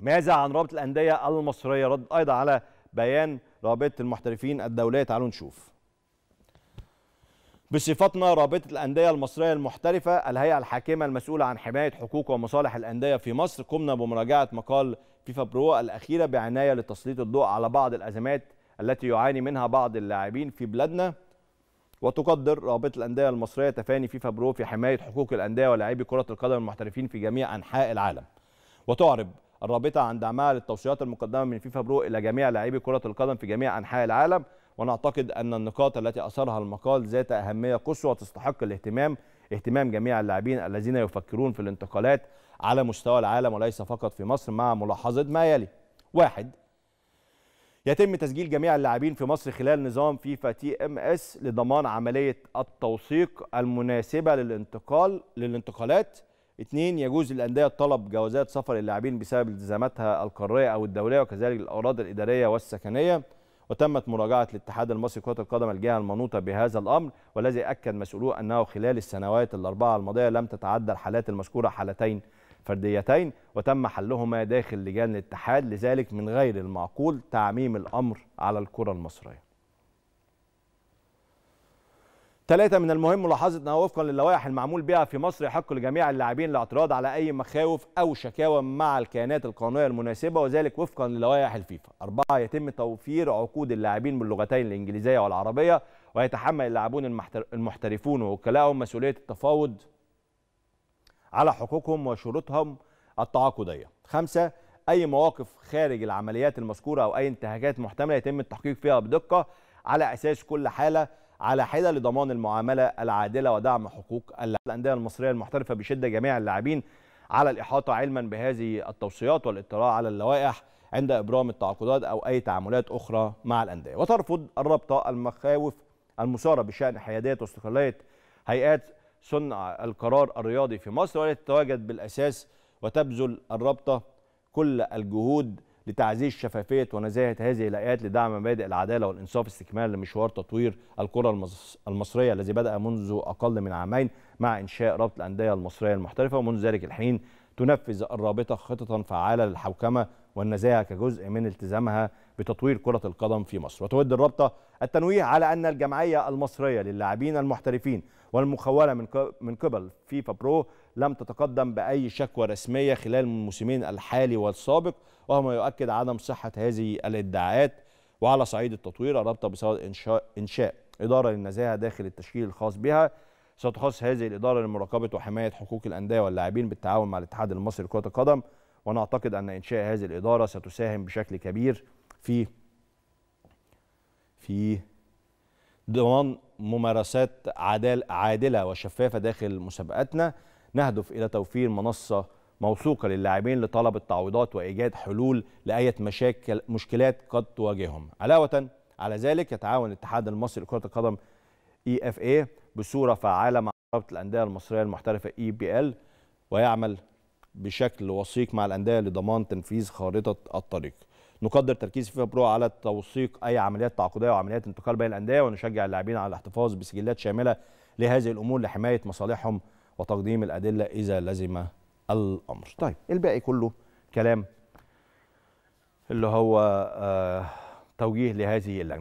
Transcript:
ماذا عن رابطه الانديه المصريه رد ايضا على بيان رابطه المحترفين الدوليه تعالوا نشوف بصفتنا رابطة الأندية المصرية المحترفة الهيئة الحاكمة المسؤولة عن حماية حقوق ومصالح الأندية في مصر قمنا بمراجعة مقال فيفا برو الأخيرة بعناية لتسليط الضوء على بعض الأزمات التي يعاني منها بعض اللاعبين في بلادنا وتقدر رابطة الأندية المصرية تفاني فيفا برو في حماية حقوق الأندية ولاعبي كرة القدم المحترفين في جميع أنحاء العالم وتعرب الرابطه عن دعمها للتوصيات المقدمه من فيفا برو الى جميع لاعبي كره القدم في جميع انحاء العالم ونعتقد ان النقاط التي اثارها المقال ذات اهميه قصوى تستحق الاهتمام اهتمام جميع اللاعبين الذين يفكرون في الانتقالات على مستوى العالم وليس فقط في مصر مع ملاحظه ما يلي واحد يتم تسجيل جميع اللاعبين في مصر خلال نظام فيفا تي ام اس لضمان عمليه التوثيق المناسبه للانتقال للانتقالات اثنين يجوز للانديه طلب جوازات سفر اللاعبين بسبب التزاماتها القاريه او الدوليه وكذلك الأوراد الاداريه والسكنيه وتمت مراجعه الاتحاد المصري لكره القدم الجهه المنوطه بهذا الامر والذي اكد مسؤولوه انه خلال السنوات الاربعه الماضيه لم تتعدى الحالات المذكوره حالتين فرديتين وتم حلهما داخل لجان الاتحاد لذلك من غير المعقول تعميم الامر على الكره المصريه ثلاثة من المهم ملاحظة أنه وفقا للوائح المعمول بها في مصر يحق لجميع اللاعبين الاعتراض على أي مخاوف أو شكاوى مع الكيانات القانونية المناسبة وذلك وفقا للوائح الفيفا. أربعة يتم توفير عقود اللاعبين باللغتين الإنجليزية والعربية ويتحمل اللاعبون المحترفون ووكلائهم مسؤولية التفاوض على حقوقهم وشروطهم التعاقدية. خمسة أي مواقف خارج العمليات المذكورة أو أي انتهاكات محتملة يتم التحقيق فيها بدقة على أساس كل حالة على حده لضمان المعامله العادله ودعم حقوق الانديه المصريه المحترفه بشده جميع اللاعبين على الاحاطه علما بهذه التوصيات والاطلاع على اللوائح عند ابرام التعاقدات او اي تعاملات اخرى مع الانديه وترفض الرابطه المخاوف المثاره بشان حياديه واستقلاليه هيئات صنع القرار الرياضي في مصر والتي تتواجد بالاساس وتبذل الرابطه كل الجهود لتعزيز شفافية ونزاهة هذه الهيئات لدعم مبادئ العدالة والإنصاف استكمال لمشوار تطوير الكرة المصرية الذي بدأ منذ أقل من عامين مع إنشاء رابط الأندية المصرية المحترفة ومنذ ذلك الحين تنفذ الرابطة خططا فعالة للحوكمة والنزاهة كجزء من التزامها بتطوير كرة القدم في مصر وتود الرابطة التنويه على أن الجمعية المصرية للاعبين المحترفين والمخولة من قبل فيفا برو لم تتقدم بأي شكوى رسمية خلال الموسمين الحالي والسابق وهو ما يؤكد عدم صحة هذه الادعاءات وعلى صعيد التطوير الرابطة بصدد إنشاء, إنشاء إدارة للنزاهة داخل التشكيل الخاص بها ستخص هذه الإدارة لمراقبة وحماية حقوق الأندية واللاعبين بالتعاون مع الاتحاد المصري لكرة القدم ونعتقد أن إنشاء هذه الإدارة ستساهم بشكل كبير في في ضمان ممارسات عدال عادله وشفافه داخل مسابقاتنا نهدف الى توفير منصه موثوقه للاعبين لطلب التعويضات وايجاد حلول لأية مشاكل مشكلات قد تواجههم علاوه على ذلك يتعاون الاتحاد المصري لكره القدم اي اف اي بصوره فعاله مع رابطه الانديه المصريه المحترفه اي بي ال ويعمل بشكل وثيق مع الانديه لضمان تنفيذ خارطه الطريق نقدر تركيز فيفا برو على توثيق اي عمليات تعاقديه وعمليات انتقال بين الانديه ونشجع اللاعبين على الاحتفاظ بسجلات شامله لهذه الامور لحمايه مصالحهم وتقديم الادله اذا لزم الامر. طيب الباقي كله كلام اللي هو آه، توجيه لهذه اللجنه